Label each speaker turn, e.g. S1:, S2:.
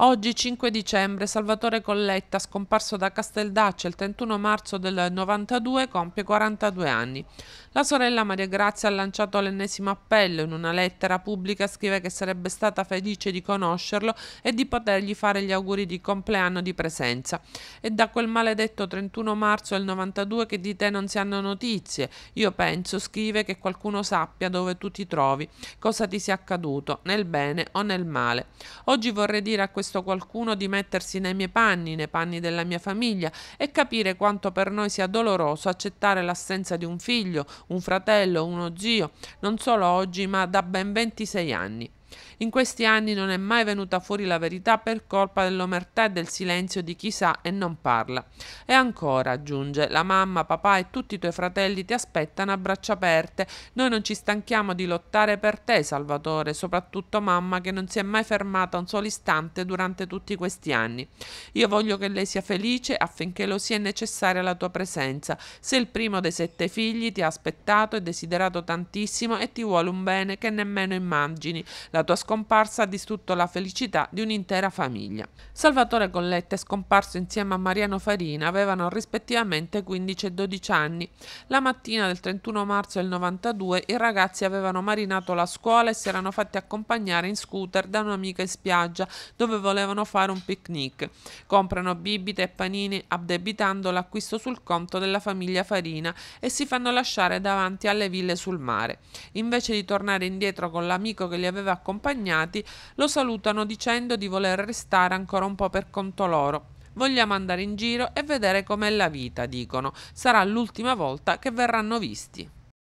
S1: Oggi 5 dicembre Salvatore Colletta, scomparso da Casteldaccia il 31 marzo del 92, compie 42 anni. La sorella Maria Grazia ha lanciato l'ennesimo appello in una lettera pubblica, scrive che sarebbe stata felice di conoscerlo e di potergli fare gli auguri di compleanno di presenza. È da quel maledetto 31 marzo del 92 che di te non si hanno notizie. Io penso, scrive, che qualcuno sappia dove tu ti trovi, cosa ti sia accaduto, nel bene o nel male. Oggi vorrei dire a questo chiesto qualcuno di mettersi nei miei panni, nei panni della mia famiglia e capire quanto per noi sia doloroso accettare l'assenza di un figlio, un fratello, uno zio, non solo oggi ma da ben 26 anni. In questi anni non è mai venuta fuori la verità per colpa dell'omertà e del silenzio di chi sa e non parla. E ancora, aggiunge, la mamma, papà e tutti i tuoi fratelli ti aspettano a braccia aperte. Noi non ci stanchiamo di lottare per te, Salvatore, soprattutto mamma che non si è mai fermata un solo istante durante tutti questi anni. Io voglio che lei sia felice affinché lo sia necessaria la tua presenza. Se il primo dei sette figli ti ha aspettato e desiderato tantissimo e ti vuole un bene che nemmeno immagini, la la tua scomparsa ha distrutto la felicità di un'intera famiglia. Salvatore Colletta è scomparso insieme a Mariano Farina, avevano rispettivamente 15 e 12 anni. La mattina del 31 marzo del 92 i ragazzi avevano marinato la scuola e si erano fatti accompagnare in scooter da un'amica in spiaggia dove volevano fare un picnic. Comprano bibite e panini addebitando l'acquisto sul conto della famiglia Farina e si fanno lasciare davanti alle ville sul mare. Invece di tornare indietro con l'amico che li aveva accompagnati, accompagnati, lo salutano dicendo di voler restare ancora un po' per conto loro. Vogliamo andare in giro e vedere com'è la vita, dicono. Sarà l'ultima volta che verranno visti.